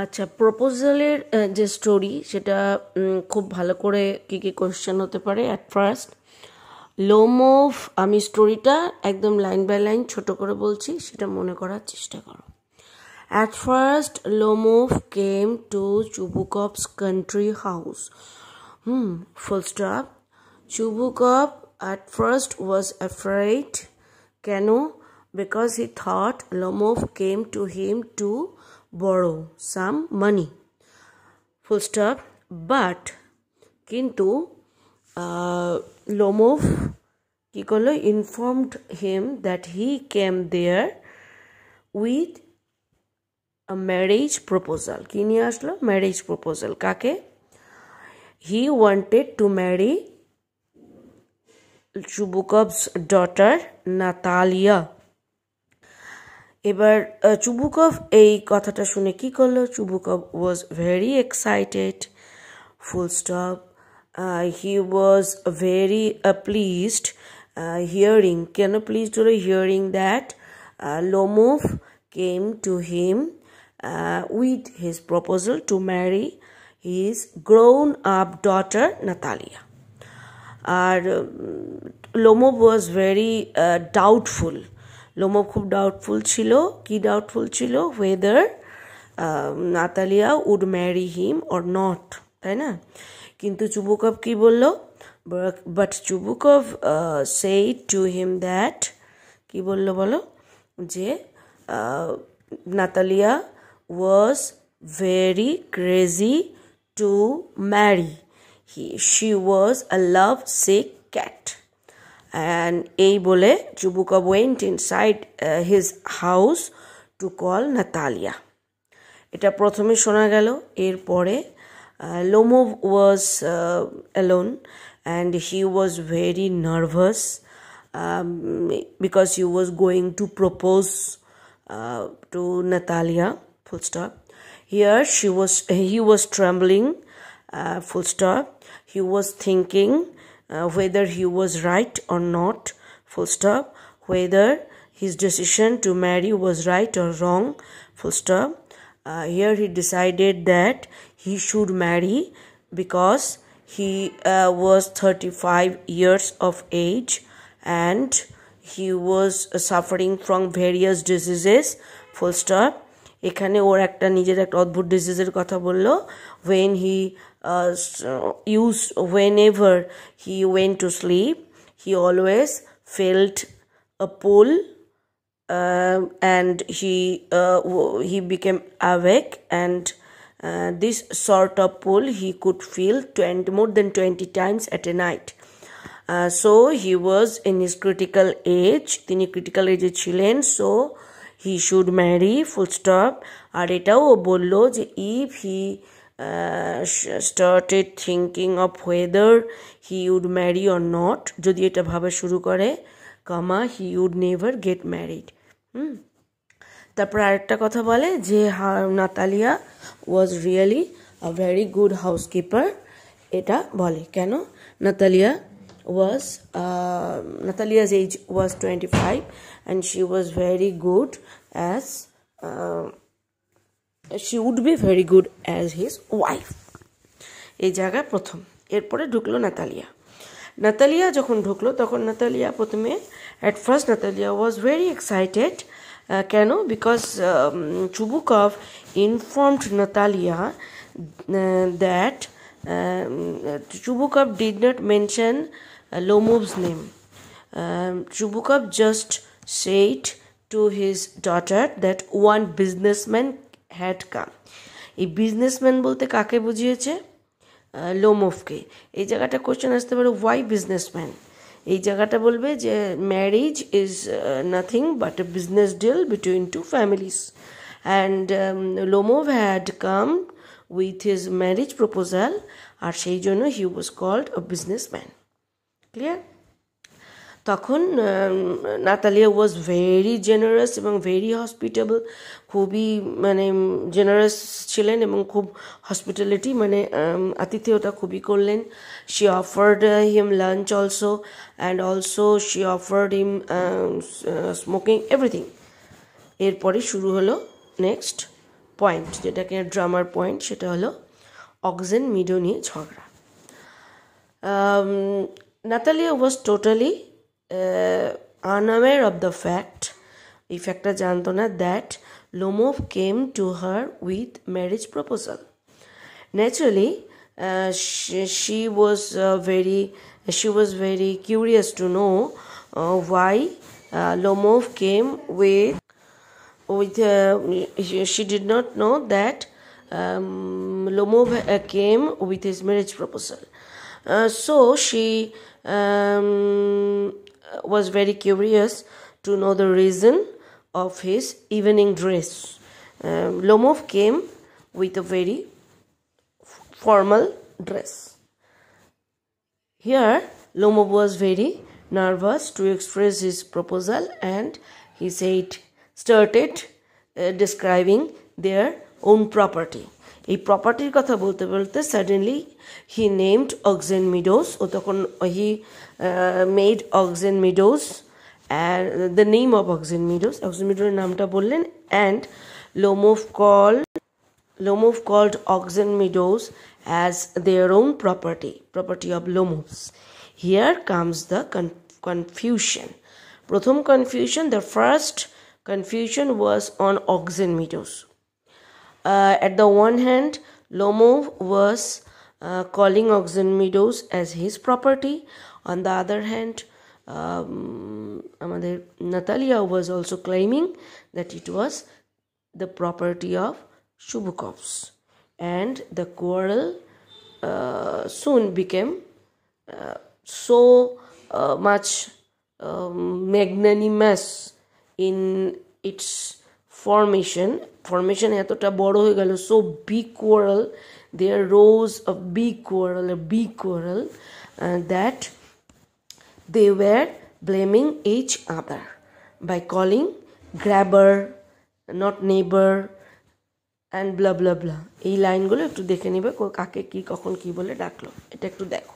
আচ্ছা প্রপোজালের যে স্টোরি সেটা খুব ভালো করে কী কী কোয়েশ্চেন হতে পারে অ্যাট ফার্স্ট লোমোভ আমি স্টোরিটা একদম লাইন বাই লাইন ছোট করে বলছি সেটা মনে করার চেষ্টা করো at first Lomov came to Chubukov's country house hmm full stop Chubukov at first was afraid কেন because he thought Lomov came to him to borrow some money full stop but কিন্তু লোমোভ uh, কি করলো informed him that he came there with marriage proposal কি নিয়ে আসলো marriage proposal কাকে he wanted to marry Chubukov's daughter Natalia এবার Chubukov এই কথাটা শুনে কি করলো Chubukov was very excited full stop he was very pleased hearing কেন প্লিজড হলো hearing that Lomov came to him with his proposal to marry his grown up daughter Natalia আর Lomov was very doubtful Lomov खूब doubtful छो कि doubtful छो whether Natalia would marry him or not तैना चुबुक चुबुकव कि बोलो but चुबुक से to him that कि बोलो बोलो जे Natalia was very crazy to marry she was a love sick cat and এই বলে Chubuka went inside uh, his house to call Natalia. এটা প্রথমে শোনা গেল এরপরে Lomov was alone and he was very nervous because he was going to propose to Natalia full stop here she was he was trembling full stop he was thinking uh, whether he was right or not full stop whether his decision to marry was right or wrong full stop uh, here he decided that he should marry because he uh, was 35 years of age and he was uh, suffering from various diseases full stop এখানে ওর একটা নিজের একটা অদ্ভুত ডিজিজের কথা বলল when he use whenever he went to sleep he always felt a and he uh, he became awake and uh, this sort of pull he could feel 20, more than 20 times at a night. Uh, so he was in his critical age. তিনি critical age এ ছিলেন so he should marry full stop আর এটাও ও বললো যে if he started thinking of whether he would marry or not যদি এটা ভাবা শুরু করে comma he would never get married hmm তারপর আরেকটা কথা বলে যে হা Natalia was really a very good housekeeper এটা বলে কেন Natalia was uh, Natalia's age was 25 and she was very good as uh, she would be very good as his wife এই জায়গা প্রথম এরপরে ঢুকলো নাতালিয়া নাতালিয়া যখন ঢুকলো তখন নাতালিয়া প্রথমে at first Natalia was very excited কেন because Chubukov informed Natalia that Chubukov did not mention Uh, Lomub's name. Um, Chubukov just said to his daughter that one businessman had come. এই businessman বলতে কাকে বুঝিয়েছে লোমোফকে এই জায়গাটা question আসতে পারে Y businessman এই জায়গাটা বলবে যে marriage is nothing but a business deal between two families and Lomov had come with his marriage proposal আর সেই জন্য he was called a businessman clear তখন নাতালিয়া ওয়াজ ভেরি জেনারাস এবং ভেরি হসপিটেবল খুবই মানে জেনারাস ছিলেন এবং খুব হসপিটালিটি মানে আতিথেয়তা খুবই করলেন she offered him lunch also and also she offered him smoking everything এরপরে শুরু হলো নেক্সট পয়েন্ট যেটাকে ড্রামার পয়েন্ট সেটা হলো অক্সিজেন মিডো নিয়ে ঝগড়া Natalia was totally uh, unaware of the fact, effecta ফ্যাক্টটা that Lomov came to her with marriage proposal. Naturally, proposal uh, naturally she was uh, very she was very curious to know uh, why uh, Lomov came with with uh, she did not know that um, Lomov uh, came with his marriage proposal uh, so she um, was very curious to know the reason of his evening dress. Um, Lomov came with a very formal dress. Here, Lomov was very nervous to express his proposal and he said, started uh, describing their own property. এই প্রপার্টির কথা বলতে বলতে suddenly he named Oxen Meadows ও তখন he made Oxen Meadows and the name of Oxen Meadows Oxen মিডোর নামটা বললেন and Lomov call Lomov called Oxen Meadows as their own property property of Lomov's here comes the confusion প্রথম confusion the first confusion was on Oxen Meadows uh, at the one hand, Lomov was uh, calling Meadows as his property. On the other hand, um, Natalia was also claiming that it was the property of Shubukovs. And the quarrel uh, soon became uh, so uh, much um, magnanimous in its formation formation এতটা বড় হয়ে গেল so big quarrel there rose of big quarrel big quarrel that they were blaming each other by calling grabber not neighbour and blah blah এই লাইনগুলো একটু দেখে নেবে কাকে কি কখন কি বলে ডাকলো এটা একটু দেখো